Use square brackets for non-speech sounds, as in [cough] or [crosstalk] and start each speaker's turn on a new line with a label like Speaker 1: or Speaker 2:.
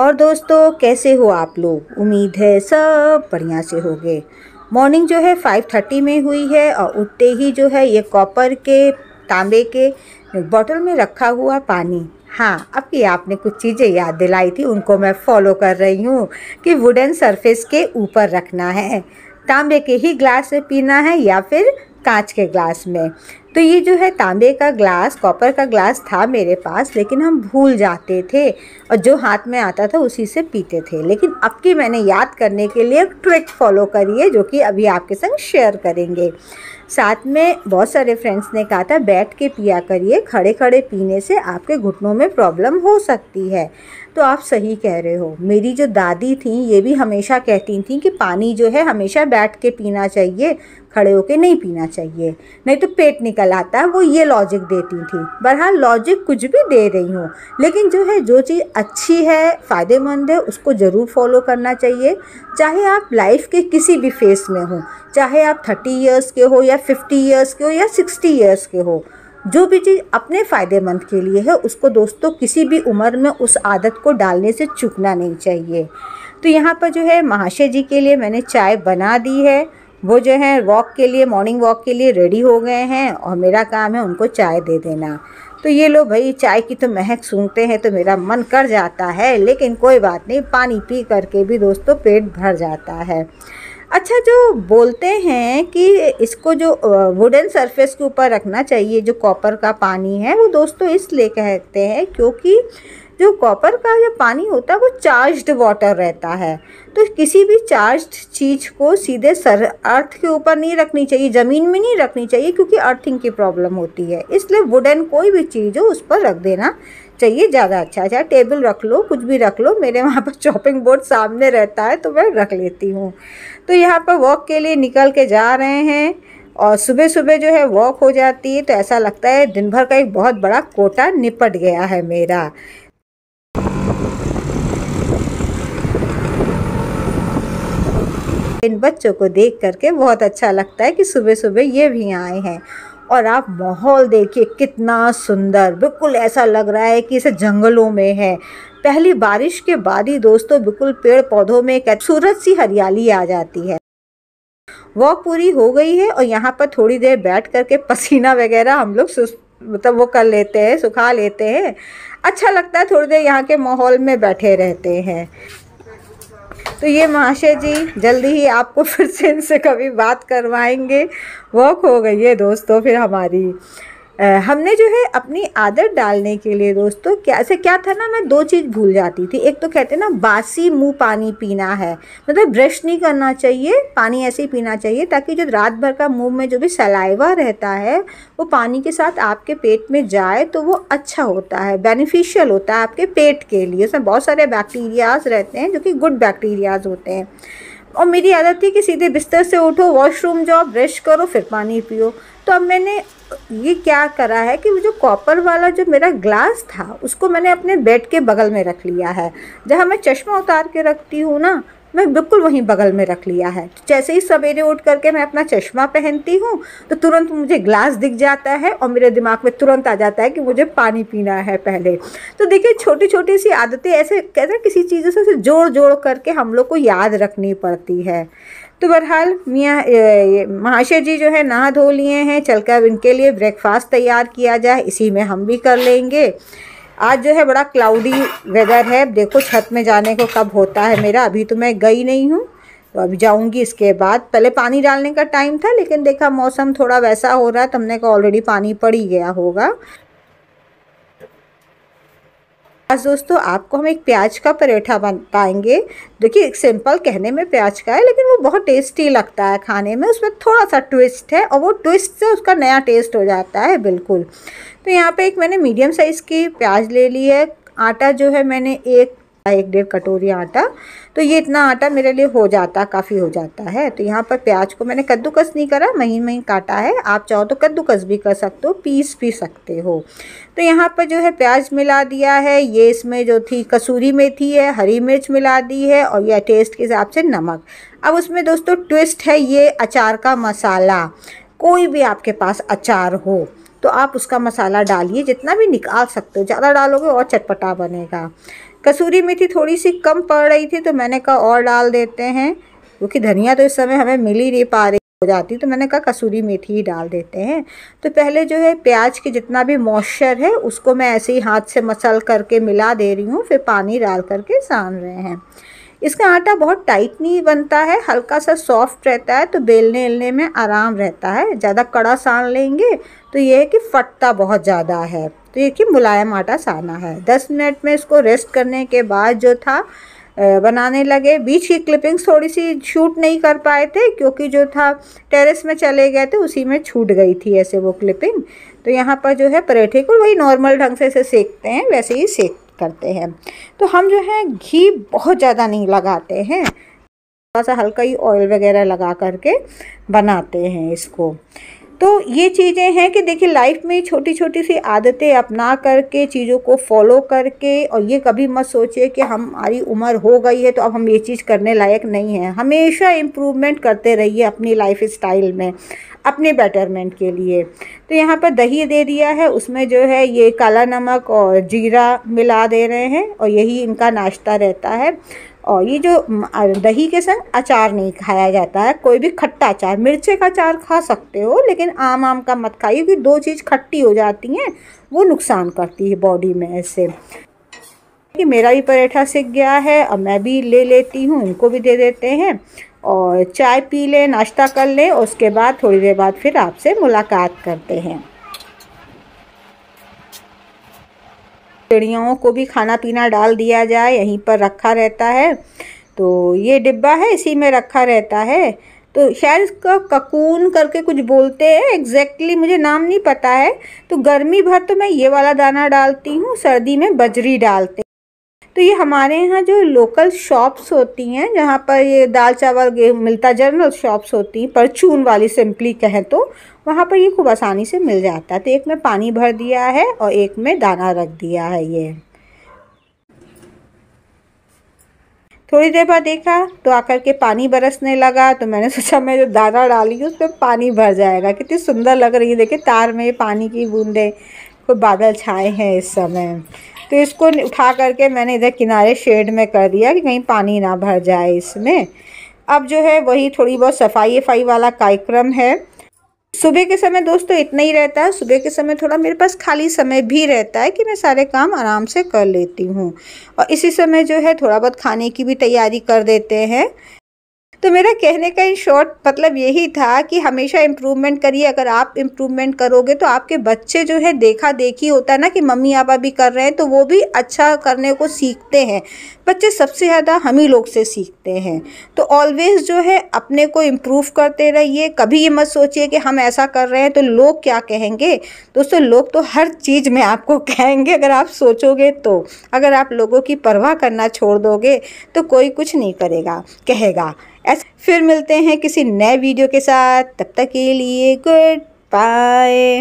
Speaker 1: और दोस्तों कैसे हो आप लोग उम्मीद है सब बढ़िया से हो गए मॉर्निंग जो है फाइव थर्टी में हुई है और उठते ही जो है ये कॉपर के तांबे के बॉटल में रखा हुआ पानी हाँ अब ये आपने कुछ चीज़ें याद दिलाई थी उनको मैं फॉलो कर रही हूँ कि वुडन सरफेस के ऊपर रखना है तांबे के ही ग्लास में पीना है या फिर कांच के ग्लास में तो ये जो है तांबे का ग्लास कॉपर का ग्लास था मेरे पास लेकिन हम भूल जाते थे और जो हाथ में आता था उसी से पीते थे लेकिन अब की मैंने याद करने के लिए एक ट्रिक फॉलो करी है जो कि अभी आपके संग शेयर करेंगे साथ में बहुत सारे फ्रेंड्स ने कहा था बैठ के पिया करिए खड़े खड़े पीने से आपके घुटनों में प्रॉब्लम हो सकती है तो आप सही कह रहे हो मेरी जो दादी थी ये भी हमेशा कहती थी कि पानी जो है हमेशा बैठ के पीना चाहिए खड़े होकर नहीं पीना चाहिए नहीं तो पेट निकल आता है वो ये लॉजिक देती थी बरहाल लॉजिक कुछ भी दे रही हूँ लेकिन जो है जो चीज़ अच्छी है फ़ायदेमंद है उसको ज़रूर फॉलो करना चाहिए चाहे आप लाइफ के किसी भी फेस में हों चाहे आप थर्टी ईयर्स के हो या फिफ्टी ईयर्स के हो या सिक्सटी ईयर्स के हो जो भी चीज़ अपने फ़ायदेमंद के लिए है उसको दोस्तों किसी भी उम्र में उस आदत को डालने से चूकना नहीं चाहिए तो यहाँ पर जो है महाशय जी के लिए मैंने चाय बना दी है वो जो है वॉक के लिए मॉर्निंग वॉक के लिए रेडी हो गए हैं और मेरा काम है उनको चाय दे देना तो ये लोग भाई चाय की तो महक सूंघते हैं तो मेरा मन कर जाता है लेकिन कोई बात नहीं पानी पी करके भी दोस्तों पेट भर जाता है अच्छा जो बोलते हैं कि इसको जो वुडन सरफेस के ऊपर रखना चाहिए जो कॉपर का पानी है वो दोस्तों इसलिए कहते हैं क्योंकि जो कॉपर का जो पानी होता है वो चार्ज्ड वाटर रहता है तो किसी भी चार्ज्ड चीज़ को सीधे सर अर्थ के ऊपर नहीं रखनी चाहिए ज़मीन में नहीं रखनी चाहिए क्योंकि अर्थिंग की प्रॉब्लम होती है इसलिए वुडन कोई भी चीज़ हो उस पर रख देना चाहिए ज़्यादा अच्छा चाहे टेबल रख लो कुछ भी रख लो मेरे वहाँ पर चॉपिंग बोर्ड सामने रहता है तो मैं रख लेती हूँ तो यहाँ पर वॉक के लिए निकल के जा रहे हैं और सुबह सुबह जो है वॉक हो जाती है तो ऐसा लगता है दिन भर का एक बहुत बड़ा कोटा निपट गया है मेरा इन बच्चों को देख करके बहुत अच्छा लगता है कि सुबह सुबह ये भी आए हैं और आप माहौल देखिए कितना सुंदर बिल्कुल ऐसा लग रहा है कि इसे जंगलों में है पहली बारिश के बाद ही दोस्तों बिल्कुल पेड़ पौधों में खूबसूरत सूरज सी हरियाली आ जाती है वॉक पूरी हो गई है और यहाँ पर थोड़ी देर बैठ करके पसीना वगैरह हम लोग मतलब वो कर लेते हैं सुखा लेते हैं अच्छा लगता है थोड़ी देर यहाँ के माहौल में बैठे रहते हैं तो ये महाशय जी जल्दी ही आपको फिर से इनसे कभी बात करवाएंगे वॉक हो गई है दोस्तों फिर हमारी हमने जो है अपनी आदत डालने के लिए दोस्तों क्या ऐसे क्या था ना मैं दो चीज़ भूल जाती थी एक तो कहते हैं ना बासी मुंह पानी पीना है मतलब ब्रश नहीं करना चाहिए पानी ऐसे ही पीना चाहिए ताकि जो रात भर का मुंह में जो भी सलाइवा रहता है वो पानी के साथ आपके पेट में जाए तो वो अच्छा होता है बेनिफिशियल होता है आपके पेट के लिए उसमें बहुत सारे बैक्टीरियाज रहते हैं जो कि गुड बैक्टीरियाज होते हैं और मेरी आदत थी कि सीधे बिस्तर से उठो वॉशरूम जाओ ब्रश करो फिर पानी पियो तो अब मैंने ये क्या करा है कि जो कॉपर वाला जो मेरा ग्लास था उसको मैंने अपने बेड के बगल में रख लिया है जहाँ मैं चश्मा उतार के रखती हूँ ना मैं बिल्कुल वहीं बगल में रख लिया है तो जैसे ही सवेरे उठ करके मैं अपना चश्मा पहनती हूँ तो तुरंत मुझे ग्लास दिख जाता है और मेरे दिमाग में तुरंत आ जाता है कि मुझे पानी पीना है पहले तो देखिए छोटी छोटी सी आदतें ऐसे कहते हैं किसी चीज़ से जोड़ जोड़ करके हम लोग को याद रखनी पड़ती है तो बहरहाल मियाँ महाशय जी जो है नहा धो लिए हैं चलकर इनके लिए ब्रेकफास्ट तैयार किया जाए इसी में हम भी कर लेंगे आज जो है बड़ा क्लाउडी वेदर है देखो छत में जाने को कब होता है मेरा अभी तो मैं गई नहीं हूँ तो अभी जाऊँगी इसके बाद पहले पानी डालने का टाइम था लेकिन देखा मौसम थोड़ा वैसा हो रहा है तो हमने कहा ऑलरेडी पानी पड़ ही गया होगा आज दोस्तों आपको हम एक प्याज का परोठा बताएंगे देखिए कि सिंपल कहने में प्याज का है लेकिन वो बहुत टेस्टी लगता है खाने में उसमें थोड़ा सा ट्विस्ट है और वो ट्विस्ट से उसका नया टेस्ट हो जाता है बिल्कुल तो यहाँ पे एक मैंने मीडियम साइज़ की प्याज ले ली है आटा जो है मैंने एक एक डेढ़ कटोरी आटा तो ये इतना आटा मेरे लिए हो जाता काफ़ी हो जाता है तो यहाँ पर प्याज को मैंने कद्दूकस नहीं करा महीन महीन काटा है आप चाहो तो कद्दूकस भी कर सकते हो पीस भी सकते हो तो यहाँ पर जो है प्याज मिला दिया है ये इसमें जो थी कसूरी मेथी है हरी मिर्च मिला दी है और यह टेस्ट के हिसाब से नमक अब उसमें दोस्तों ट्विस्ट है ये अचार का मसाला कोई भी आपके पास अचार हो तो आप उसका मसाला डालिए जितना भी निकाल सकते हो ज़्यादा डालोगे और चटपटा बनेगा कसूरी मेथी थोड़ी सी कम पड़ रही थी तो मैंने कहा और डाल देते हैं क्योंकि धनिया तो इस समय हमें मिल ही नहीं पा रही हो जाती तो मैंने कहा कसूरी मेथी ही डाल देते हैं तो पहले जो है प्याज के जितना भी मॉइस्चर है उसको मैं ऐसे ही हाथ से मसल करके मिला दे रही हूँ फिर पानी डाल करके सान रहे हैं इसका आटा बहुत टाइट नहीं बनता है हल्का सा सॉफ्ट रहता है तो बेलने एलने में आराम रहता है ज़्यादा कड़ा सान लेंगे तो ये है कि फटता बहुत ज़्यादा है तो ये कि मुलायम आटा साना है दस मिनट में इसको रेस्ट करने के बाद जो था बनाने लगे बीच की क्लिपिंग्स थोड़ी सी छूट नहीं कर पाए थे क्योंकि जो था टेरेस में चले गए थे उसी में छूट गई थी ऐसे वो क्लिपिंग तो यहाँ पर जो है पराठे को वही नॉर्मल ढंग से इसे सेकते हैं वैसे ही सेकते करते हैं तो हम जो है घी बहुत ज़्यादा नहीं लगाते हैं थोड़ा सा हल्का ही ऑयल वगैरह लगा करके बनाते हैं इसको तो ये चीज़ें हैं कि देखिए लाइफ में छोटी छोटी सी आदतें अपना करके चीज़ों को फॉलो करके और ये कभी मत सोचिए कि हमारी उम्र हो गई है तो अब हम ये चीज़ करने लायक नहीं है हमेशा इम्प्रूवमेंट करते रहिए अपनी लाइफ स्टाइल में अपने बेटरमेंट के लिए तो यहाँ पर दही दे दिया है उसमें जो है ये काला नमक और जीरा मिला दे रहे हैं और यही इनका नाश्ता रहता है और ये जो दही के संग अचार नहीं खाया जाता है कोई भी खट्टा अचार मिर्चे का अचार खा सकते हो लेकिन आम आम का मत खाइए क्योंकि दो चीज़ खट्टी हो जाती हैं वो नुकसान करती है बॉडी में ऐसे कि मेरा भी पराठा सीख गया है अब मैं भी ले लेती हूँ इनको भी दे देते हैं और चाय पी लें नाश्ता कर लें उसके बाद थोड़ी देर बाद फिर आपसे मुलाकात करते हैं चिड़ियों को भी खाना पीना डाल दिया जाए यहीं पर रखा रहता है तो ये डिब्बा है इसी में रखा रहता है तो शायद इसका ककून करके कुछ बोलते हैं एग्जैक्टली मुझे नाम नहीं पता है तो गर्मी भर तो मैं ये वाला दाना डालती हूँ सर्दी में बजरी डालते तो ये हमारे यहाँ जो लोकल शॉप्स होती हैं जहाँ पर ये दाल चावल मिलता जनरल शॉप्स होती हैं परचून वाली सिंपली कहें तो वहाँ पर ये खूब आसानी से मिल जाता है तो एक में पानी भर दिया है और एक में दाना रख दिया है ये थोड़ी देर बाद देखा तो आकर के पानी बरसने लगा तो मैंने सोचा मैं जो दाना डाली हूँ पर पानी भर जाएगा कितनी सुंदर लग रही है देखिए तार में पानी की बूंदें कोई बादल छाए हैं इस समय तो इसको उठा करके मैंने इधर किनारे शेड में कर दिया कि कहीं पानी ना भर जाए इसमें अब जो है वही थोड़ी बहुत सफाई वफाई वाला कार्यक्रम है सुबह के समय दोस्तों इतना ही रहता है सुबह के समय थोड़ा मेरे पास खाली समय भी रहता है कि मैं सारे काम आराम से कर लेती हूँ और इसी समय जो है थोड़ा बहुत खाने की भी तैयारी कर देते हैं तो मेरा कहने का इन शॉर्ट मतलब यही था कि हमेशा इम्प्रूवमेंट करिए अगर आप इम्प्रूवमेंट करोगे तो आपके बच्चे जो है देखा देखी होता है ना कि मम्मी आप अभी कर रहे हैं तो वो भी अच्छा करने को सीखते हैं बच्चे सबसे ज़्यादा हम ही लोग से सीखते हैं तो ऑलवेज़ जो है अपने को इम्प्रूव करते रहिए कभी ये मत सोचिए कि हम ऐसा कर रहे हैं तो लोग क्या कहेंगे दोस्तों लोग तो हर चीज़ में आपको [laughs] कहेंगे अगर आप सोचोगे तो अगर आप लोगों की परवाह करना छोड़ दोगे तो कोई कुछ नहीं करेगा कहेगा ऐसे फिर मिलते हैं किसी नए वीडियो के साथ तब तक के लिए गुड बाय